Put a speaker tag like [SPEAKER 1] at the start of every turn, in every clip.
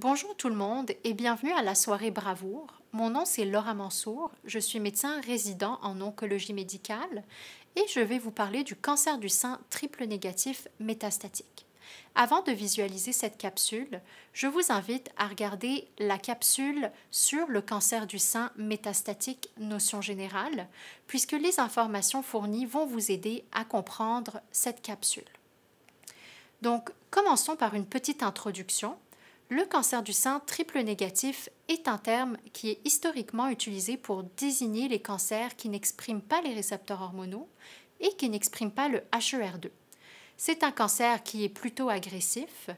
[SPEAKER 1] Bonjour tout le monde et bienvenue à la soirée Bravoure. Mon nom c'est Laura Mansour, je suis médecin résident en oncologie médicale et je vais vous parler du cancer du sein triple négatif métastatique. Avant de visualiser cette capsule, je vous invite à regarder la capsule sur le cancer du sein métastatique notion générale, puisque les informations fournies vont vous aider à comprendre cette capsule. Donc, commençons par une petite introduction le cancer du sein triple négatif est un terme qui est historiquement utilisé pour désigner les cancers qui n'expriment pas les récepteurs hormonaux et qui n'expriment pas le HER2. C'est un cancer qui est plutôt agressif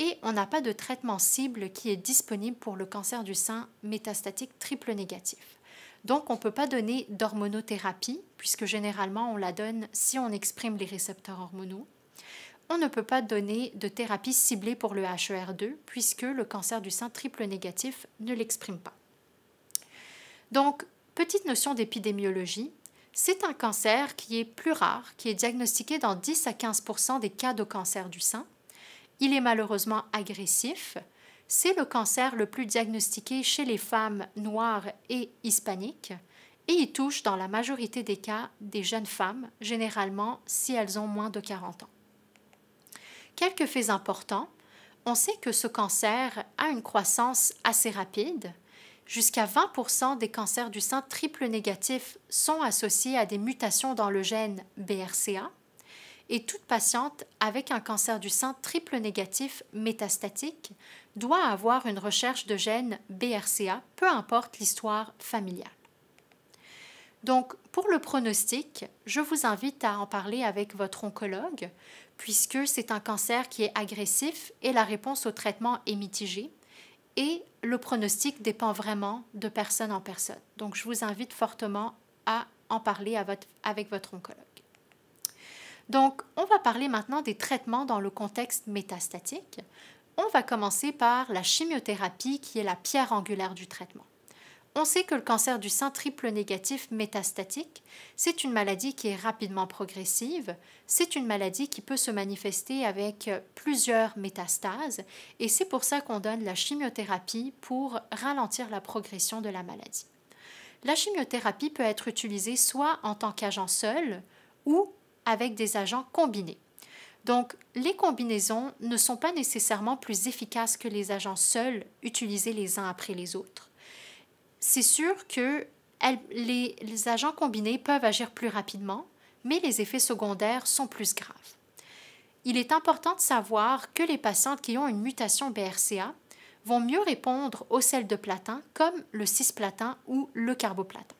[SPEAKER 1] et on n'a pas de traitement cible qui est disponible pour le cancer du sein métastatique triple négatif. Donc on ne peut pas donner d'hormonothérapie puisque généralement on la donne si on exprime les récepteurs hormonaux on ne peut pas donner de thérapie ciblée pour le HER2 puisque le cancer du sein triple négatif ne l'exprime pas. Donc, petite notion d'épidémiologie, c'est un cancer qui est plus rare, qui est diagnostiqué dans 10 à 15 des cas de cancer du sein. Il est malheureusement agressif. C'est le cancer le plus diagnostiqué chez les femmes noires et hispaniques et il touche dans la majorité des cas des jeunes femmes, généralement si elles ont moins de 40 ans quelques faits importants. On sait que ce cancer a une croissance assez rapide. Jusqu'à 20% des cancers du sein triple négatif sont associés à des mutations dans le gène BRCA. Et toute patiente avec un cancer du sein triple négatif métastatique doit avoir une recherche de gène BRCA, peu importe l'histoire familiale. Donc, pour le pronostic, je vous invite à en parler avec votre oncologue, puisque c'est un cancer qui est agressif et la réponse au traitement est mitigée. Et le pronostic dépend vraiment de personne en personne. Donc, je vous invite fortement à en parler avec votre oncologue. Donc, on va parler maintenant des traitements dans le contexte métastatique. On va commencer par la chimiothérapie qui est la pierre angulaire du traitement. On sait que le cancer du sein triple négatif métastatique, c'est une maladie qui est rapidement progressive, c'est une maladie qui peut se manifester avec plusieurs métastases et c'est pour ça qu'on donne la chimiothérapie pour ralentir la progression de la maladie. La chimiothérapie peut être utilisée soit en tant qu'agent seul ou avec des agents combinés. Donc, les combinaisons ne sont pas nécessairement plus efficaces que les agents seuls utilisés les uns après les autres c'est sûr que les, les agents combinés peuvent agir plus rapidement, mais les effets secondaires sont plus graves. Il est important de savoir que les patientes qui ont une mutation BRCA vont mieux répondre aux sels de platin comme le cisplatin ou le carboplatin.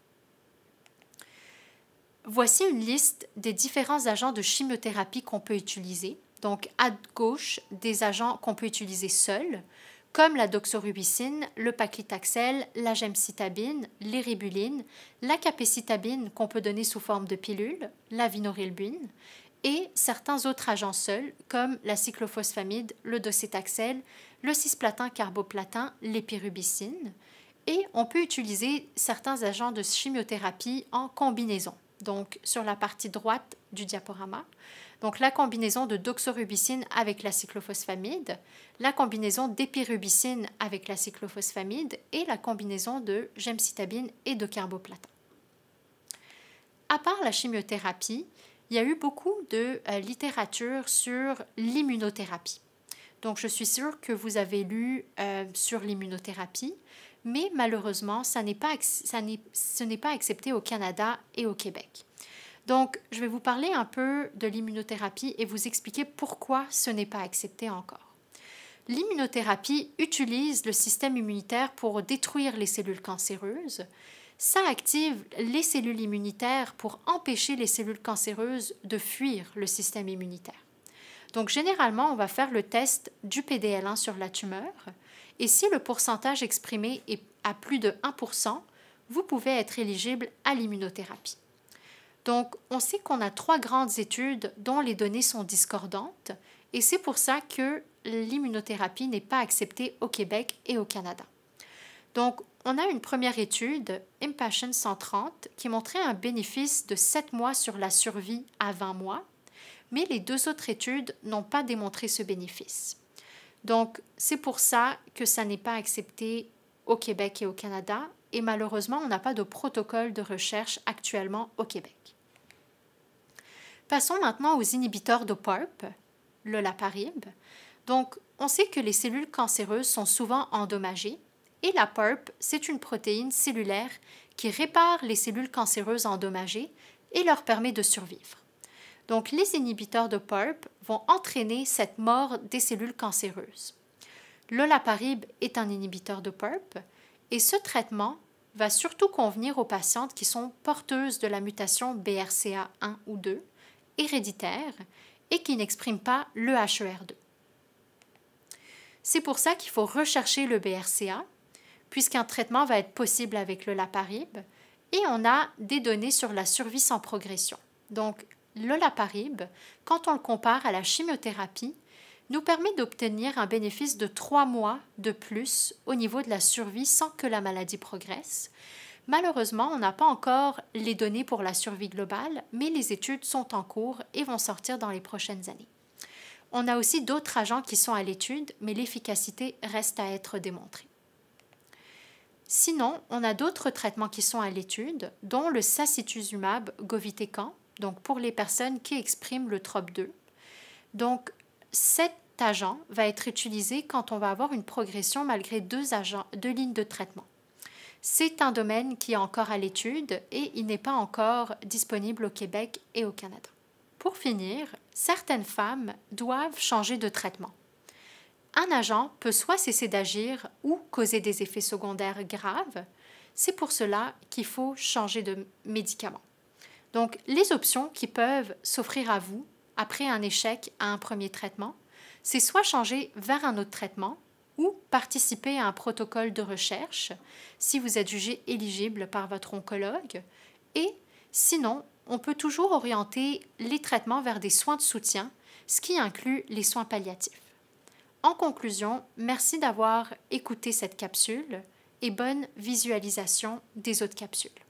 [SPEAKER 1] Voici une liste des différents agents de chimiothérapie qu'on peut utiliser. Donc à gauche, des agents qu'on peut utiliser seuls, comme la doxorubicine, le paclitaxel, la gemcitabine, l'iribuline, la capécitabine qu'on peut donner sous forme de pilule, la vinorelbine, et certains autres agents seuls comme la cyclophosphamide, le docétaxel, le cisplatin carboplatin, l'épirubicine, et on peut utiliser certains agents de chimiothérapie en combinaison donc sur la partie droite du diaporama. Donc la combinaison de doxorubicine avec la cyclophosphamide, la combinaison d'épirubicine avec la cyclophosphamide et la combinaison de gemcitabine et de carboplatin. À part la chimiothérapie, il y a eu beaucoup de euh, littérature sur l'immunothérapie. Donc, je suis sûre que vous avez lu euh, sur l'immunothérapie, mais malheureusement, ça pas, ça ce n'est pas accepté au Canada et au Québec. Donc, je vais vous parler un peu de l'immunothérapie et vous expliquer pourquoi ce n'est pas accepté encore. L'immunothérapie utilise le système immunitaire pour détruire les cellules cancéreuses. Ça active les cellules immunitaires pour empêcher les cellules cancéreuses de fuir le système immunitaire. Donc généralement, on va faire le test du PDL1 sur la tumeur et si le pourcentage exprimé est à plus de 1%, vous pouvez être éligible à l'immunothérapie. Donc on sait qu'on a trois grandes études dont les données sont discordantes et c'est pour ça que l'immunothérapie n'est pas acceptée au Québec et au Canada. Donc on a une première étude, Impassion 130, qui montrait un bénéfice de 7 mois sur la survie à 20 mois mais les deux autres études n'ont pas démontré ce bénéfice. Donc, c'est pour ça que ça n'est pas accepté au Québec et au Canada, et malheureusement, on n'a pas de protocole de recherche actuellement au Québec. Passons maintenant aux inhibiteurs de PARP, le laparib. Donc, on sait que les cellules cancéreuses sont souvent endommagées, et la PARP, c'est une protéine cellulaire qui répare les cellules cancéreuses endommagées et leur permet de survivre. Donc, les inhibiteurs de PARP vont entraîner cette mort des cellules cancéreuses. Le laparib est un inhibiteur de PARP et ce traitement va surtout convenir aux patientes qui sont porteuses de la mutation BRCA1 ou 2 héréditaire et qui n'expriment pas le HER2. C'est pour ça qu'il faut rechercher le BRCA, puisqu'un traitement va être possible avec le laparib, et on a des données sur la survie sans progression. Donc, L'olaparib, quand on le compare à la chimiothérapie, nous permet d'obtenir un bénéfice de trois mois de plus au niveau de la survie sans que la maladie progresse. Malheureusement, on n'a pas encore les données pour la survie globale, mais les études sont en cours et vont sortir dans les prochaines années. On a aussi d'autres agents qui sont à l'étude, mais l'efficacité reste à être démontrée. Sinon, on a d'autres traitements qui sont à l'étude, dont le sacituzumab govitecan, donc pour les personnes qui expriment le TROP2. Donc, cet agent va être utilisé quand on va avoir une progression malgré deux, agents, deux lignes de traitement. C'est un domaine qui est encore à l'étude et il n'est pas encore disponible au Québec et au Canada. Pour finir, certaines femmes doivent changer de traitement. Un agent peut soit cesser d'agir ou causer des effets secondaires graves. C'est pour cela qu'il faut changer de médicament. Donc, les options qui peuvent s'offrir à vous après un échec à un premier traitement, c'est soit changer vers un autre traitement ou participer à un protocole de recherche si vous êtes jugé éligible par votre oncologue. Et sinon, on peut toujours orienter les traitements vers des soins de soutien, ce qui inclut les soins palliatifs. En conclusion, merci d'avoir écouté cette capsule et bonne visualisation des autres capsules.